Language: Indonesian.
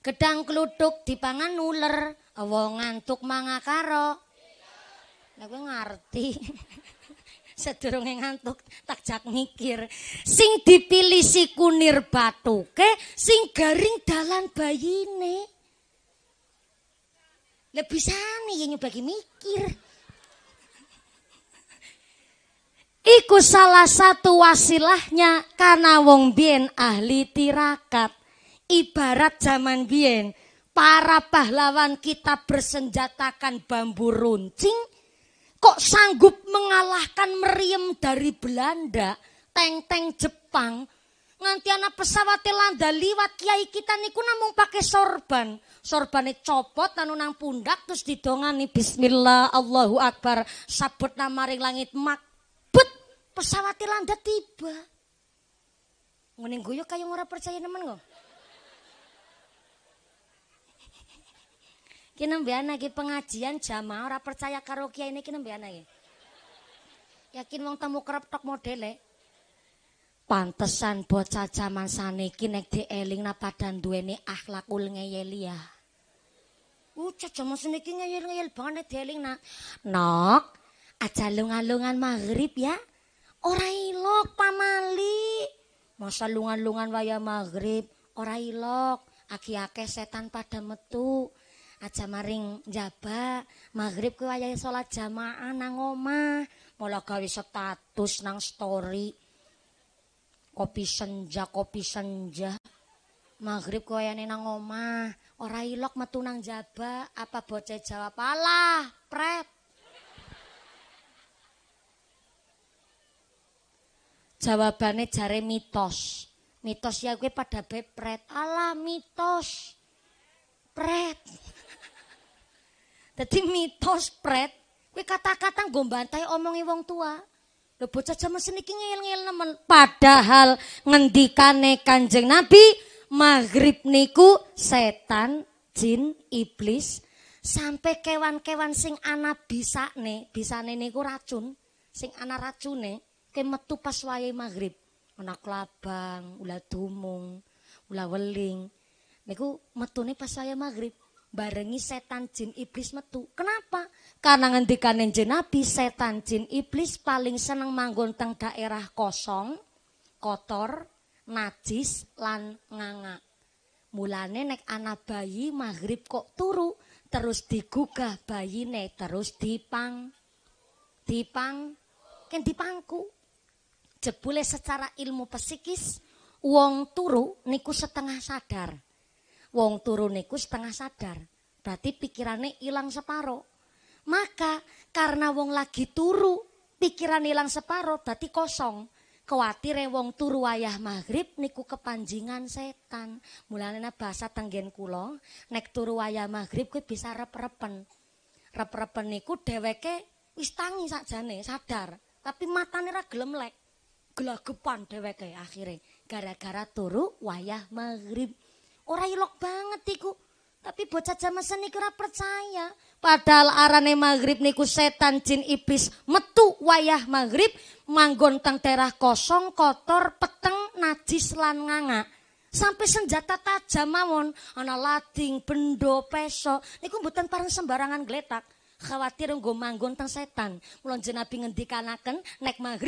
Gedang kluduk dipangan uler, wong ngantuk mangakaro. Lah kowe ngerti. Sedurunge ngantuk tak jak mikir, sing dipilih si kunir batuke, sing garing dalan bayine. ne. Lebih sana ya nyubagi mikir. Iku salah satu wasilahnya karena wong bien ahli tirakat. Ibarat zaman bien, para pahlawan kita bersenjatakan bambu runcing, kok sanggup mengalahkan meriam dari Belanda, teng-teng Jepang, nganti anak pesawat telanda liwat kiai kita niku namung pakai sorban. Sorbane copot anu nang pundak terus didongani bismillah Allahu akbar sabut namaring langit makbet pesawat telanda tiba. Ngene guyu kaya ora percaya nemen kok. Kita nembean lagi pengajian jamaah orang percaya karaoke ini kita nembean lagi. Yakin wong tamu kerap tok modele. Pantesan bocah jaman saniki nek dieling na padan duweni akhlakul ngeyel ya. Ucah jaman saniki ngeyel-ngeyel banget nek dieling na. Nok, aja lungan-lungan maghrib ya. Ora ilok pamali. Masa lungan-lungan waya maghrib, ora ilok. Aki ake setan pada metu. Aja maring jaba, maghrib ku waya sholat jamaah nang omah. Mula gawe status nang story. kopi senja kopi senja maghrib koyane nang omah ora ilok metu nang jaba apa bocah jawab alah pret jawabane cari mitos mitos ya gue pada bepret ala mitos pret jadi mitos pret gue kata-kata gue bantai omongi wong tua Lho bocah jaman seniki ngeyel-ngeyel nemen. Padahal ngendikane Kanjeng Nabi maghrib niku setan, jin, iblis sampai kewan-kewan sing ana bisa ne niku racun, sing ana racune ke metu pas wayahe maghrib. Ana klabang, ula dumung, ula weling. Niku metune pas wayahe maghrib barengi setan jin iblis metu. Kenapa? Karena ngendikane Nabi setan jin iblis paling seneng manggon teng daerah kosong, kotor, najis lan nganga. Mulane nek anak bayi maghrib kok turu terus digugah bayi ne terus dipang dipang kan dipangku jebule secara ilmu psikis wong turu niku setengah sadar Wong turu niku setengah sadar. Berarti pikirannya hilang separo. Maka karena wong lagi turu, pikiran hilang separo berarti kosong. Kewatire wong turu wayah maghrib niku kepanjingan setan. Mulane bahasa tenggen kulong, nek turu wayah maghrib kuwi bisa rep-repen. Rep-repen niku deweke wis tangi sakjane, sadar, tapi matane ra gelem lek. Gelagepan dheweke akhirnya gara-gara turu wayah maghrib. Ora ilok banget iku. Tapi bocah jaman seni kerap percaya. Padahal arane maghrib niku setan jin iblis metu wayah maghrib manggon teng daerah kosong, kotor, peteng, najis lan nganga. Sampai senjata tajam mawon, ana lading, bendo, peso, niku mboten parang sembarangan gletak. Khawatir nggo manggon teng setan. Mula Nabi ngendikanaken nek maghrib